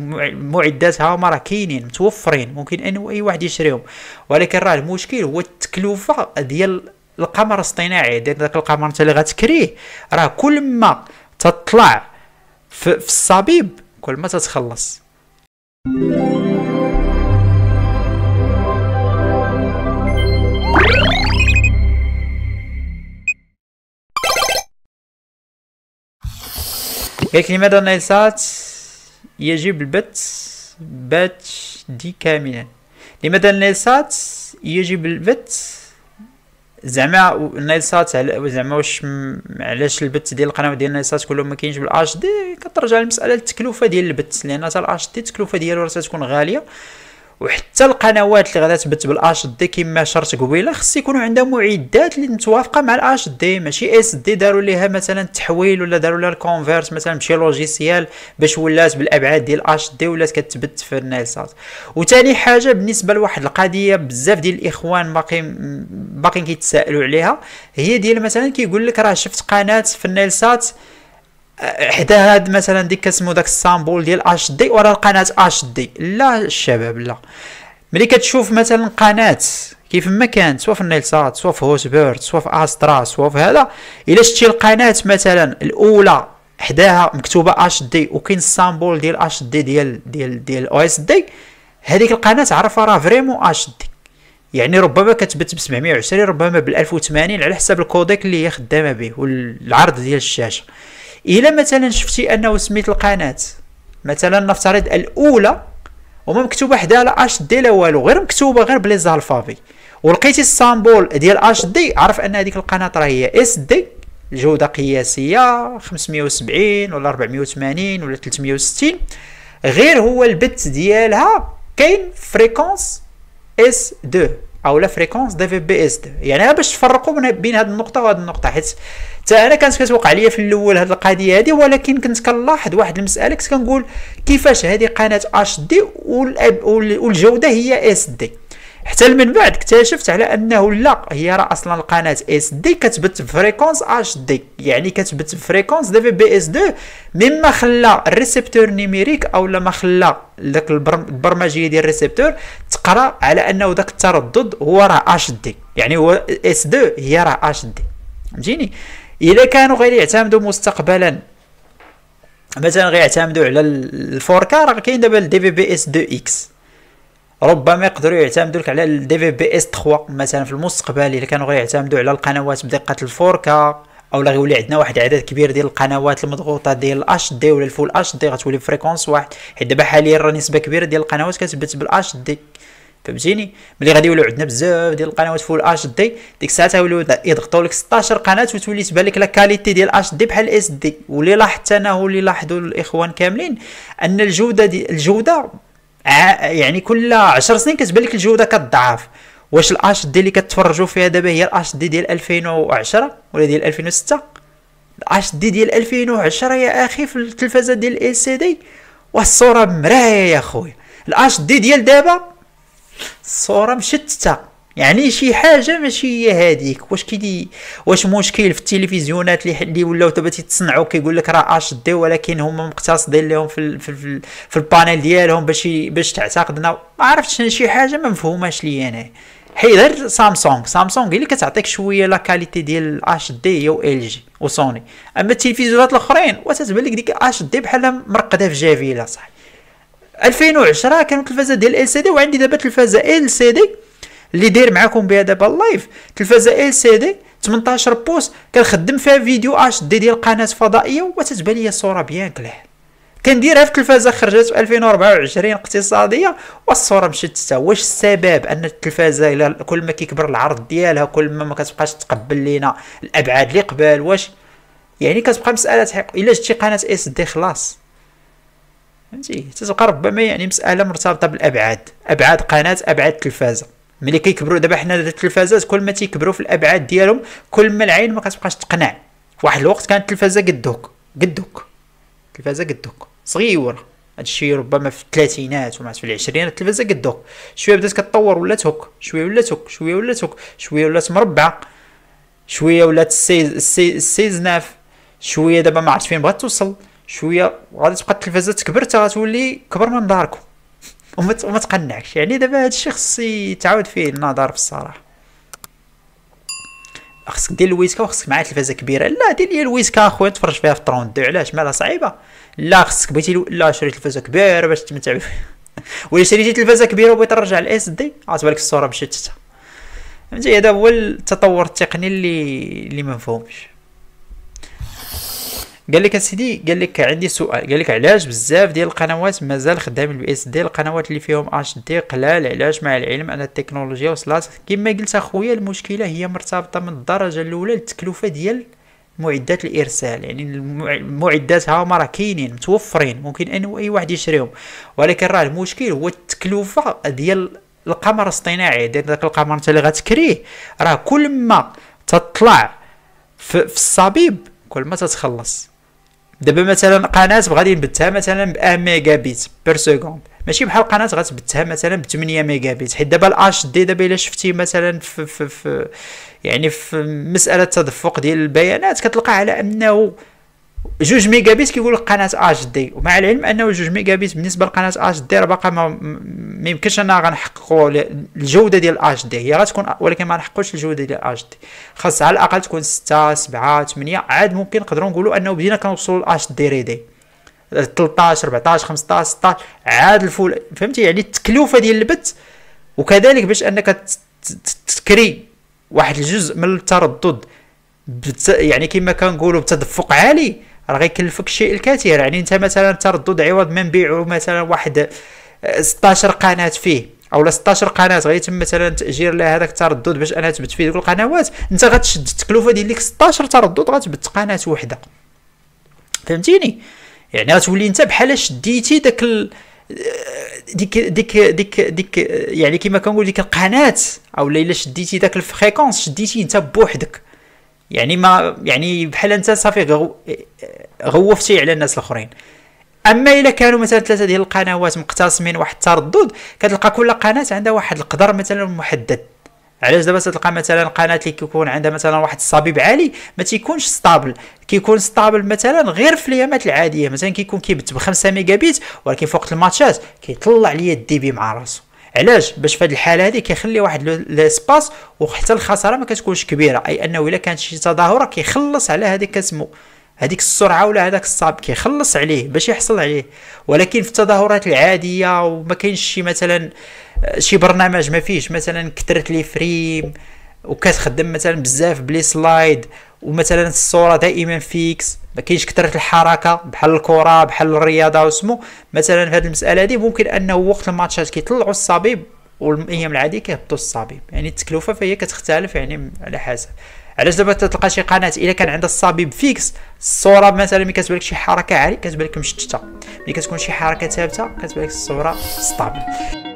معداتها هما راه كاينين متوفرين ممكن ان اي واحد يشريهم ولكن راه المشكل هو التكلفه ديال القمر الاصطناعي ديال داك القمر انت اللي غتكريه راه كل ما تطلع في, في الصبيب كل ما تتخلص قالك لماذا نايسات يجب البت باتش دي كاملا لماذا النيلسات يجب البت زعما النيلسات زعما واش علاش البت ديال القنوات ديال النيلسات كلهم ما كاينش بالاش دي كترجع للمساله التكلفه ديال البت لان حتى الاش دي التكلفه ديالو راه تكون غاليه وحتى القنوات اللي غادا تبت بالاش دي كما شرت قبيله خص يكونوا عندها معدات اللي متوافقه مع الاش دي ماشي اس دي داروا ليها مثلا التحويل ولا داروا لها الكونفيرت مثلا بشي لوجيسيال باش ولات بالابعاد ديال اش دي ولات كتبت في الناسات وثاني حاجه بالنسبه لواحد القضيه بزاف ديال الاخوان باقي باقيين كيتسائلوا عليها هي ديال مثلا كيقول لك راه شفت قناه في النيلسات حتى هاد مثلا ديك كنسمو داك السامبول ديال اش دي ورا القناه اش دي لا الشباب لا ملي كتشوف مثلا قناه كيف ما كانت سواء في النيلسات سواء في هوش بيرد سواء في استرا سواء في هذا الا شتي القناه مثلا الاولى حداها مكتوبه اش دي وكاين السامبول ديال اش دي ديال ديال ديال او اس دي هذيك القناه عرفها راه فريمون اش دي يعني ربما كتبت ب 720 ربما بال 1080 على حسب الكوديك اللي هي خدامه به والعرض ديال الشاشه الا مثلا شفتي انه سميت القناه مثلا نفترض الاولى وما مكتوبه حدا لا اش دي لا والو غير مكتوبه غير بلي زالفافي ولقيتي السامبول ديال اش دي عرف ان هذيك القناه راه هي اس دي جوده قياسيه 570 ولا 480 ولا 360 غير هو البت ديالها كاين فريكونس اس 2 او لا فريكونس دي في بي اس دو يعني باش تفرقوا بين هذه النقطه وهذه النقطه حيت حتى انا كانت كتوقع ليا في الاول هذه القضيه هذه ولكن كنت كنلاحظ واحد المساله كنت كنقول كيفاش هذه قناه اتش دي والجوده هي اس دي حتى من بعد اكتشفت على انه لا هي راه اصلا القناه اس دي كتبت بفريكونس اش دي يعني كتبت بفريكونس دي في بي اس 2 مما خلى الريسبتور نيميريك او لما خلى داك البرمجيه ديال الريسبتور تقرا على انه داك التردد هو راه اش دي يعني هو اس 2 هي راه اش دي فهمتيني الا كانوا غير يعتمدوا مستقبلا مثلا غيعتمدوا على الفوركا راه كاين دابا الدي في بي اس 2 اكس ربما يقدروا يعتمدوا لك على الدي في بي اس 3 مثلا في المستقبل الا كانوا غيعتمدوا على القنوات بدقه الفوركا او غيولي عندنا واحد العدد كبير ديال القنوات المضغوطه ديال الاش دي ولا الفول اش دي غتولي فريكونس واحد حيت دابا حاليا راه نسبه كبيره ديال القنوات كتبت بالاش دي فهمتيني ملي غادي يوليو عندنا بزاف ديال القنوات فول اش دي ديك الساعه توليو يضغطوا لك 16 قناه وتولي تبان لك لا كاليتي ديال اش دي بحال اس دي واللي لاحظت انا واللي لاحظوا الاخوان كاملين ان الجوده دي الجوده يعني كل 10 سنين كتبان لك الجوده كتضعف واش الاش دي اللي كتفرجوا فيها دابا هي الاش دي ديال 2010 ولا ديال 2006 الاش دي ديال 2010 يا اخي في التلفازه ديال ال سي دي والصوره مرايه يا خويا الاش دي ديال دابا الصوره مشتته يعني شي حاجه ماشي هي هذيك واش كيدي واش مشكل في التلفزيونات اللي اللي ولاو دابا تيتصنعوا كيقول لك راه اش دي ولكن هما مقتصدين لهم في في, في البانيل ديالهم باش باش تعتقدنا ما عرفتش شي حاجه ما مفهوماش ليا انا حيت غير سامسونج سامسونج هي اللي كتعطيك شويه لا كاليتي ديال اش دي هي ال جي وسوني اما التلفزيونات الاخرين وتتبان لك ديك اش دي بحال مرقده في جافيلا صح 2010 كانت التلفازه ديال ال سي دي وعندي دابا تلفازه ال سي دي اللي داير معاكم بها دابا اللايف تلفازه ال سي دي 18 بوس كنخدم فيها فيديو اش دي ديال قناه فضائيه وتتبان لي الصوره بيان كلير كنديرها في التلفازه خرجت في 2024 اقتصاديه والصوره مشات حتى واش السبب ان التلفازه كل ما كيكبر العرض ديالها كل ما ما كتبقاش تقبل لينا الابعاد اللي قبل واش يعني كتبقى مساله حق الا جبتي قناه اس دي خلاص فهمتي تتبقى ربما يعني مساله مرتبطه بالابعاد ابعاد قناه ابعاد التلفازه ملي كيكبروا دابا حنا التلفازات كل ما تيكبروا في الابعاد ديالهم كل ما العين ما كتبقاش تقنع واحد الوقت كانت التلفازه قدوك قدوك التلفازه قدوك صغيره هادشي ربما في الثلاثينات ومع في العشرينات التلفازه قدوك شويه بدات كتطور ولات هوك شويه ولات هوك شويه ولات هوك شويه ولات مربعه شويه ولات السيز السيز شويه دابا ما عرفت فين بغات توصل شويه غادي تبقى التلفازه تكبر حتى غتولي كبر من داركم وما تقنعكش يعني دابا هذا الشيء خص تعاود فيه النظر بالصراحه خصك دير الويسكا وخصك معاه تلفازه كبيره لا دير لي الويسكا اخويا تفرج فيها في 32 علاش مالها صعيبه لا خصك بغيتي لا شري تلفازه كبيره باش تمتع ولا شريتي تلفازه كبيره وبغيت ترجع الاس دي عتبان لك الصوره مشتته فهمتي هذا هو التطور التقني اللي اللي ما مفهومش قال لك اسيدي قال لك عندي سؤال قال لك علاش بزاف ديال القنوات مازال خدامين بالبي اس دي القنوات اللي فيهم اش دي قلال علاش مع العلم ان التكنولوجيا وصلات كما قلت اخويا المشكله هي مرتبطه من الدرجه الاولى التكلفه ديال معدات الارسال يعني المعدات ها هما راه كاينين متوفرين ممكن ان اي واحد يشريهم ولكن راه المشكل هو التكلفه ديال القمر الاصطناعي ديال داك القمر انت اللي غتكريه راه كل ما تطلع في الصبيب كل ما تتخلص دابا مثلا قناه غادي نبتها مثلا ب 1 ميجا بيت بير سكوند ماشي بحال قناه غتبتها مثلا ب 8 ميجا بيت حيت دابا الاش دي دابا الا شفتي مثلا في, في, في يعني في مساله تدفق ديال البيانات كتلقى على انه جوج ميجا بيت كيقول لك قناه اتش دي ومع العلم انه جوج ميجا بيت بالنسبه لقناه اتش دي راه باقا ما يمكنش انا غنحققوا الجوده ديال اتش دي هي غتكون ولكن ما نحققوش الجوده ديال اتش دي خاص على الاقل تكون 6 7 8 عاد ممكن نقدروا نقولوا انه بدينا كنوصلوا لاتش دي ري دي 13 14 15 16 عاد الفول فهمتي يعني التكلفه ديال البث وكذلك باش انك تكري واحد الجزء من التردد يعني كما كنقولوا بتدفق عالي راه غيكلفك الشيء الكثير يعني انت مثلا تردد عوض ما نبيعو مثلا واحد 16 آه، قناه فيه او 16 قناه غيتم مثلا تاجير لها هذاك التردد باش انا تبت فيه ذوك القنوات انت غتشد التكلفه ديال ديك 16 تردد غتبت قناه وحده فهمتيني يعني غتولي انت بحال شديتي داك ال... آه، ديك ديك ديك ديك آه، يعني كما كنقول ديك القناه اولا الا شديتي داك الفريكونس شديتي انت بوحدك يعني ما يعني بحال انت صافي غوفتي على الناس الاخرين اما الا كانوا مثلا ثلاثه ديال القنوات مقتسمين واحد التردد كتلقى كل قناه عندها واحد القدر مثلا محدد علاش دابا تلقى مثلا قناه اللي كيكون عندها مثلا واحد الصبيب عالي ما تيكونش ستابل كيكون ستابل مثلا غير في الايامات العاديه مثلا كيكون كيبت ب 5 ميجا بيت ولكن فوق الماتشات كيطلع ليا الدي بي مع راسو علاش باش في هذه الحاله هذه كيخلي واحد لاسباس وحتى الخساره ما كتكونش كبيره اي انه الا كانت شي تظاهره كيخلص على هذيك كسمو هذيك السرعه ولا هذاك الصاب كيخلص عليه باش يحصل عليه ولكن في التظاهرات العاديه وما كاينش شي مثلا شي برنامج ما فيهش مثلا كثرت لي فريم وكتخدم مثلا بزاف بلي سلايد ومثلا الصوره دائما فيكس ما كاينش كثره الحركه بحال الكره بحال الرياضه وسمو مثلا في هذه المساله دي ممكن انه وقت الماتشات كيطلعوا الصبيب والايام العاديه كيهبطوا الصبيب يعني التكلفه فهي كتختلف يعني على حسب علاش دابا تلقى شي قناه الا كان عندها الصبيب فيكس الصوره مثلا ملي كتبان لك شي حركه عاليه كتبان لك مشتته ملي كتكون شي حركه ثابته كتبان لك الصوره ستابل